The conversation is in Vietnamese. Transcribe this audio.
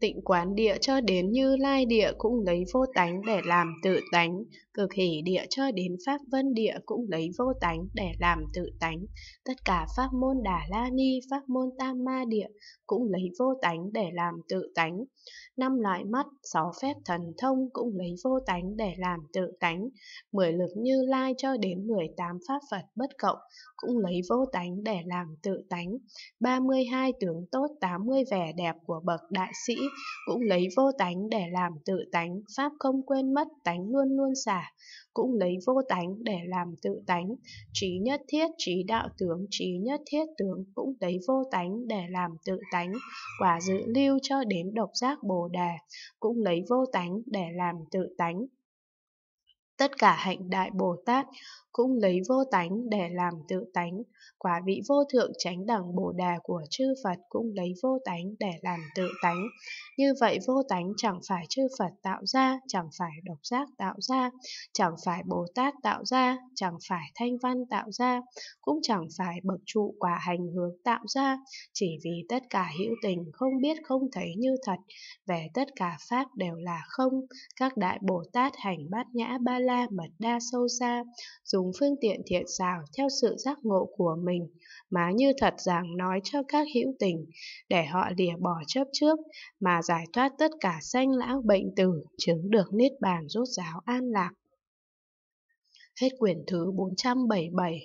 tịnh quán địa cho đến như lai địa cũng lấy vô tánh để làm tự tánh, cực hỷ địa cho đến pháp vân địa cũng lấy vô tánh để làm tự tánh. Tất cả pháp môn đà la ni, pháp môn tam ma địa cũng lấy vô tánh để làm tự tánh. Năm loại mắt, sáu phép thần thông cũng lấy vô tánh để làm tự tánh. Mười lực như lai cho đến mười tám pháp Phật bất cộng cũng lấy vô tánh để làm tự tánh. 32 tướng tốt 80 vẻ đẹp của bậc đại sĩ cũng lấy vô tánh để làm tự tánh, pháp không quên mất, tánh luôn luôn xả, cũng lấy vô tánh để làm tự tánh. Trí nhất thiết trí đạo tướng, trí nhất thiết tướng cũng lấy vô tánh để làm tự tánh, quả dự lưu cho đến độc giác Bồ đề, cũng lấy vô tánh để làm tự tánh Tất cả hạnh đại Bồ Tát cũng lấy vô tánh để làm tự tánh, quả vị vô thượng chánh đẳng Bồ Đà của chư Phật cũng lấy vô tánh để làm tự tánh. Như vậy vô tánh chẳng phải chư Phật tạo ra, chẳng phải độc giác tạo ra, chẳng phải Bồ Tát tạo ra, chẳng phải Thanh Văn tạo ra, cũng chẳng phải bậc trụ quả hành hướng tạo ra, chỉ vì tất cả hữu tình không biết không thấy như thật, về tất cả pháp đều là không, các đại Bồ Tát hành bát nhã ba la la mật đa sâu xa, dùng phương tiện thiện xảo theo sự giác ngộ của mình, mà như thật rằng nói cho các hữu tình, để họ lìa bỏ chấp trước, mà giải thoát tất cả sanh lão bệnh tử, chứng được niết bàn rốt ráo an lạc. Hết quyển thứ 477